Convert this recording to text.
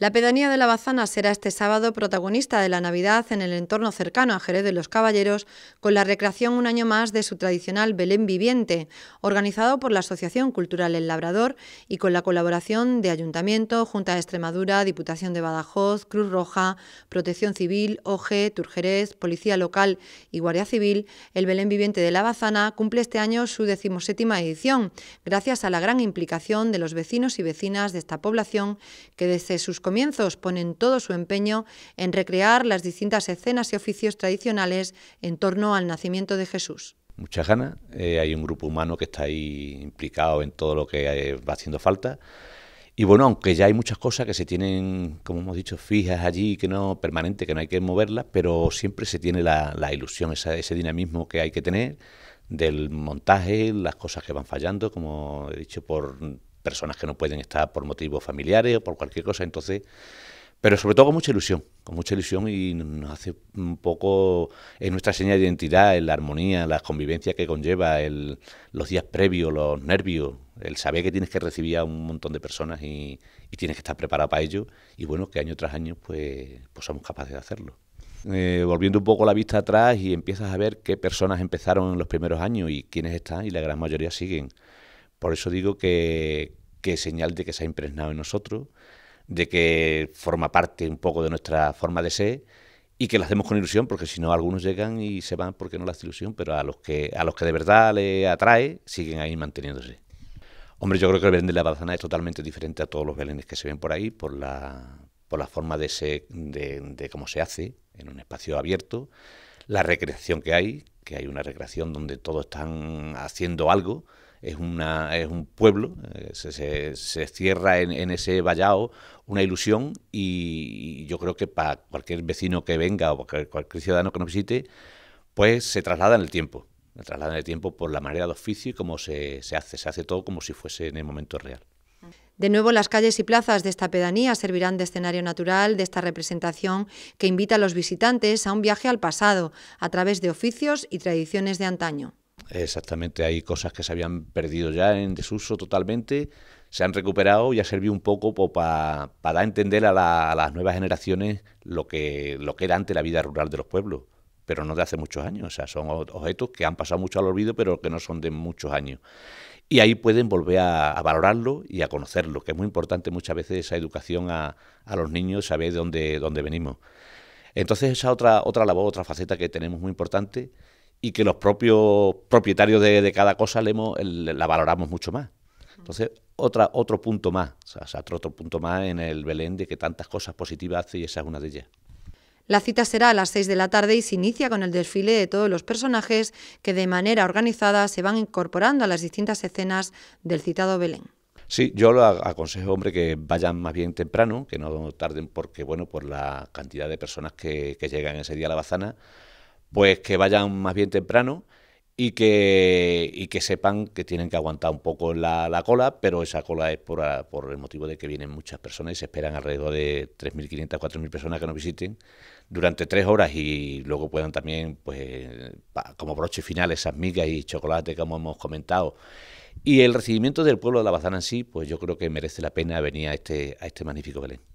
La pedanía de la Bazana será este sábado protagonista de la Navidad en el entorno cercano a Jerez de los Caballeros, con la recreación un año más de su tradicional Belén Viviente, organizado por la Asociación Cultural El Labrador y con la colaboración de Ayuntamiento, Junta de Extremadura, Diputación de Badajoz, Cruz Roja, Protección Civil, OGE, Turjerez, Policía Local y Guardia Civil. El Belén Viviente de la Bazana cumple este año su decimoséptima edición, gracias a la gran implicación de los vecinos y vecinas de esta población que desde sus comienzos ponen todo su empeño en recrear las distintas escenas y oficios tradicionales en torno al nacimiento de Jesús. Muchas ganas, eh, hay un grupo humano que está ahí implicado en todo lo que eh, va haciendo falta. Y bueno, aunque ya hay muchas cosas que se tienen, como hemos dicho, fijas allí, que no permanente, que no hay que moverlas, pero siempre se tiene la, ilusión, ese dinamismo que hay que tener del montaje, las cosas que van fallando, como he dicho, por personas que no pueden estar por motivos familiares o por cualquier cosa. Entonces, pero sobre todo con mucha ilusión, con mucha ilusión y nos hace un poco en nuestra señal de identidad, en la armonía, la convivencia que conlleva, los días previos, los nervios, el saber que tienes que recibir a un montón de personas y, tienes que estar preparado para ello. Y bueno, que año tras año pues, pues somos capaces de hacerlo. Eh, volviendo un poco la vista atrás y empiezas a ver qué personas empezaron en los primeros años y quiénes están y la gran mayoría siguen. Por eso digo que, es señal de que se ha impregnado en nosotros, de que forma parte un poco de nuestra forma de ser y que lo hacemos con ilusión, porque si no algunos llegan y se van porque no les hace ilusión, pero a los que a los que de verdad le atrae siguen ahí manteniéndose. Hombre, yo creo que el Belén de la Bazana... es totalmente diferente a todos los Belenes que se ven por ahí, por la, por la forma de, ser, de, de cómo se hace en un espacio abierto, la recreación que hay, que hay una recreación donde todos están haciendo algo, es, una, es un pueblo, eh, se, cierra en, ese vallado una ilusión y, yo creo que para cualquier vecino que venga o cualquier, cualquier ciudadano que nos visite, pues se traslada en el tiempo, se traslada en el tiempo por la manera de oficio y cómo se, se hace, se hace todo como si fuese en el momento real. De nuevo, las calles y plazas de esta pedanía servirán de escenario natural de esta representación que invita a los visitantes a un viaje al pasado a través de oficios y tradiciones de antaño. Exactamente, hay cosas que se habían perdido ya en desuso totalmente, se han recuperado y ha servido un poco pues, para dar a entender a, las nuevas generaciones lo que, lo que era antes la vida rural de los pueblos, pero no de hace muchos años. O sea, son objetos que han pasado mucho al olvido, pero que no son de muchos años. Y ahí pueden volver a, valorarlo y a conocerlo, que es muy importante muchas veces esa educación a, a los niños, saber de dónde, dónde venimos. Entonces, esa otra, otra labor, otra faceta que tenemos muy importante y que los propios propietarios de, cada cosa le la valoramos mucho más. Entonces, otra, otro punto más, otro, punto más en el Belén de que tantas cosas positivas hace y esa es una de ellas. La cita será a las 6 de la tarde y se inicia con el desfile de todos los personajes que de manera organizada se van incorporando a las distintas escenas del citado Belén. Sí, yo lo aconsejo, hombre, que vayan más bien temprano, que no tarden porque, bueno, por la cantidad de personas que, que llegan ese día a la bazana, pues que vayan más bien temprano y que, y que sepan que tienen que aguantar un poco la, cola, pero esa cola es por, ah, por, el motivo de que vienen muchas personas y se esperan alrededor de 3.500, 4.000 personas que nos visiten durante tres horas y luego puedan también, pues como broche final, esas migas y chocolate como hemos comentado. Y el recibimiento del pueblo de la Bazana en sí, pues yo creo que merece la pena venir a este, a este magnífico Belén.